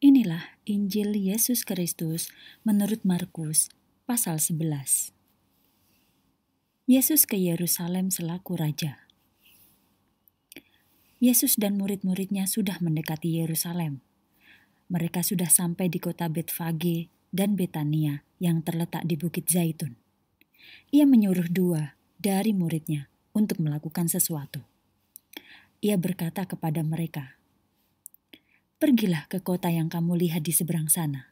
Inilah Injil Yesus Kristus menurut Markus pasal 11. Yesus ke Yerusalem selaku raja. Yesus dan murid-muridnya sudah mendekati Yerusalem. Mereka sudah sampai di kota Betfage dan Betania yang terletak di Bukit Zaitun. Ia menyuruh dua dari muridnya untuk melakukan sesuatu. Ia berkata kepada mereka, Pergilah ke kota yang kamu lihat di seberang sana.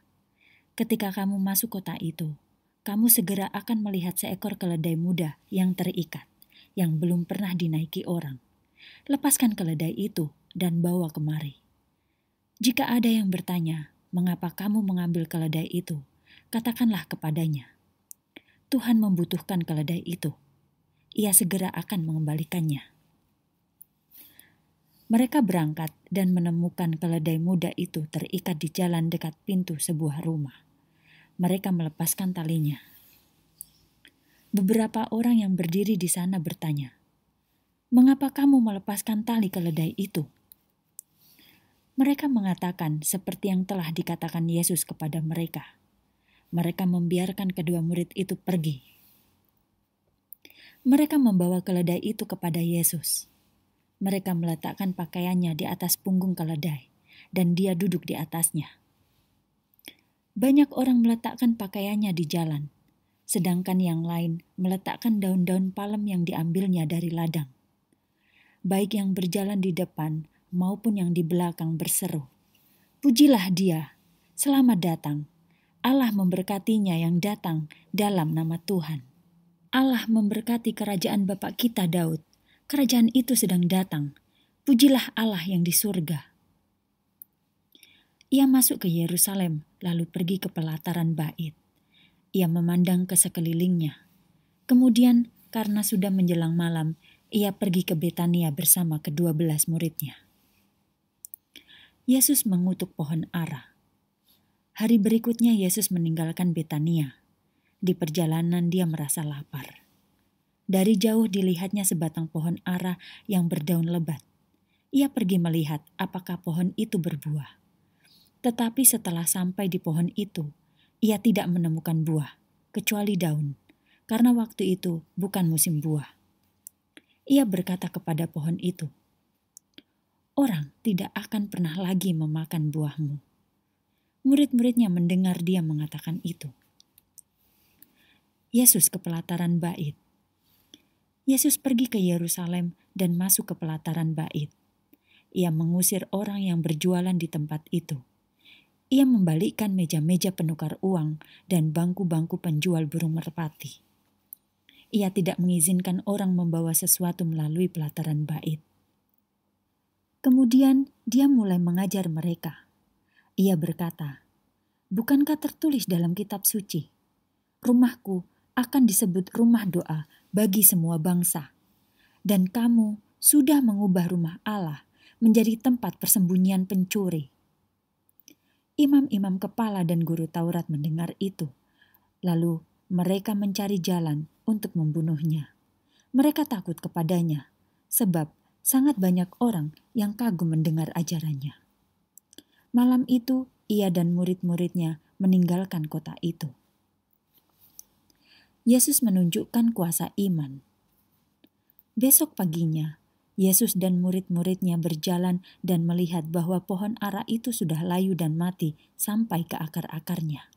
Ketika kamu masuk kota itu, kamu segera akan melihat seekor keledai muda yang terikat, yang belum pernah dinaiki orang. Lepaskan keledai itu dan bawa kemari. Jika ada yang bertanya, "Mengapa kamu mengambil keledai itu?" katakanlah kepadanya, "Tuhan membutuhkan keledai itu." Ia segera akan mengembalikannya. Mereka berangkat dan menemukan keledai muda itu terikat di jalan dekat pintu sebuah rumah. Mereka melepaskan talinya. Beberapa orang yang berdiri di sana bertanya, "Mengapa kamu melepaskan tali keledai itu?" Mereka mengatakan seperti yang telah dikatakan Yesus kepada mereka. Mereka membiarkan kedua murid itu pergi. Mereka membawa keledai itu kepada Yesus. Mereka meletakkan pakaiannya di atas punggung keledai, dan dia duduk di atasnya. Banyak orang meletakkan pakaiannya di jalan, sedangkan yang lain meletakkan daun-daun palem yang diambilnya dari ladang. Baik yang berjalan di depan maupun yang di belakang berseru, "Pujilah Dia! Selamat datang!" Allah memberkatinya yang datang dalam nama Tuhan. Allah memberkati kerajaan Bapak kita Daud kerajaan itu sedang datang. Pujilah Allah yang di surga. Ia masuk ke Yerusalem, lalu pergi ke pelataran bait. Ia memandang ke sekelilingnya. Kemudian, karena sudah menjelang malam, ia pergi ke Betania bersama kedua belas muridnya. Yesus mengutuk pohon ara. Hari berikutnya Yesus meninggalkan Betania. Di perjalanan dia merasa lapar. Dari jauh dilihatnya sebatang pohon ara yang berdaun lebat. Ia pergi melihat apakah pohon itu berbuah. Tetapi setelah sampai di pohon itu, ia tidak menemukan buah, kecuali daun, karena waktu itu bukan musim buah. Ia berkata kepada pohon itu, Orang tidak akan pernah lagi memakan buahmu. Murid-muridnya mendengar dia mengatakan itu. Yesus kepelataran bait Yesus pergi ke Yerusalem dan masuk ke pelataran bait. Ia mengusir orang yang berjualan di tempat itu. Ia membalikkan meja-meja penukar uang dan bangku-bangku penjual burung merpati. Ia tidak mengizinkan orang membawa sesuatu melalui pelataran bait. Kemudian dia mulai mengajar mereka. Ia berkata, "Bukankah tertulis dalam kitab suci, rumahku akan disebut rumah doa bagi semua bangsa. Dan kamu sudah mengubah rumah Allah menjadi tempat persembunyian pencuri. Imam-imam kepala dan guru Taurat mendengar itu. Lalu mereka mencari jalan untuk membunuhnya. Mereka takut kepadanya, sebab sangat banyak orang yang kagum mendengar ajarannya. Malam itu, ia dan murid-muridnya meninggalkan kota itu. Yesus menunjukkan kuasa iman. Besok paginya, Yesus dan murid-muridnya berjalan dan melihat bahwa pohon ara itu sudah layu dan mati sampai ke akar-akarnya.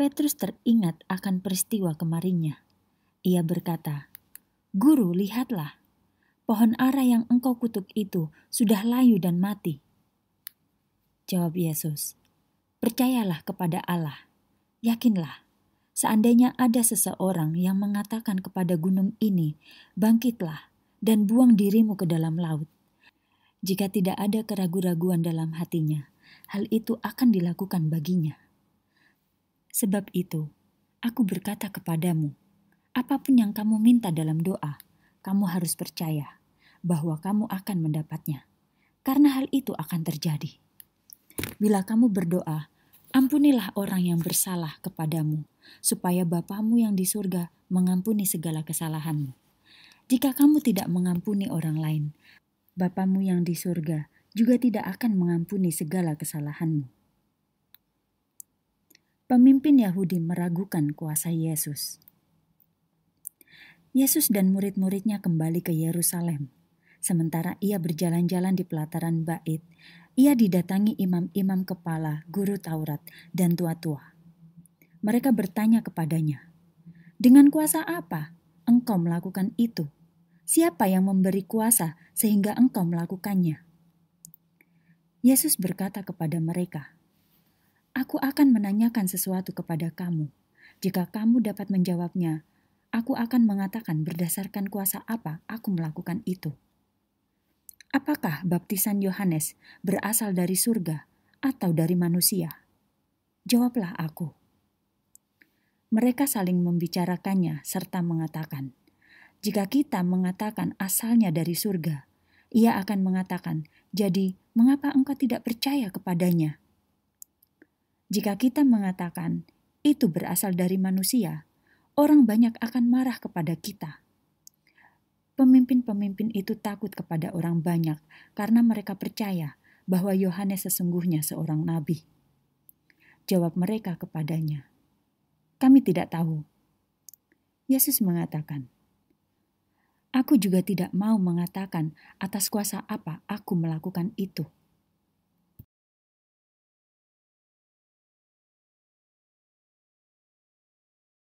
Petrus teringat akan peristiwa kemarinnya. Ia berkata, "Guru, lihatlah, pohon ara yang engkau kutuk itu sudah layu dan mati." Jawab Yesus, "Percayalah kepada Allah, yakinlah." Seandainya ada seseorang yang mengatakan kepada gunung ini, "Bangkitlah dan buang dirimu ke dalam laut." Jika tidak ada keraguan-raguan dalam hatinya, hal itu akan dilakukan baginya. Sebab itu, aku berkata kepadamu, apapun yang kamu minta dalam doa, kamu harus percaya bahwa kamu akan mendapatnya, karena hal itu akan terjadi. Bila kamu berdoa, Ampunilah orang yang bersalah kepadamu, supaya Bapamu yang di surga mengampuni segala kesalahanmu. Jika kamu tidak mengampuni orang lain, Bapamu yang di surga juga tidak akan mengampuni segala kesalahanmu. Pemimpin Yahudi meragukan kuasa Yesus. Yesus dan murid-muridnya kembali ke Yerusalem. Sementara ia berjalan-jalan di pelataran bait, ia didatangi imam-imam kepala, guru Taurat, dan tua-tua. Mereka bertanya kepadanya, "Dengan kuasa apa engkau melakukan itu? Siapa yang memberi kuasa sehingga engkau melakukannya?" Yesus berkata kepada mereka, "Aku akan menanyakan sesuatu kepada kamu. Jika kamu dapat menjawabnya, aku akan mengatakan berdasarkan kuasa apa aku melakukan itu." Apakah baptisan Yohanes berasal dari surga atau dari manusia? Jawablah aku. Mereka saling membicarakannya serta mengatakan, "Jika kita mengatakan asalnya dari surga, ia akan mengatakan, 'Jadi, mengapa engkau tidak percaya kepadanya?' Jika kita mengatakan itu berasal dari manusia, orang banyak akan marah kepada kita." Pemimpin-pemimpin itu takut kepada orang banyak karena mereka percaya bahwa Yohanes sesungguhnya seorang nabi. Jawab mereka kepadanya, "Kami tidak tahu." Yesus mengatakan, "Aku juga tidak mau mengatakan atas kuasa apa aku melakukan itu."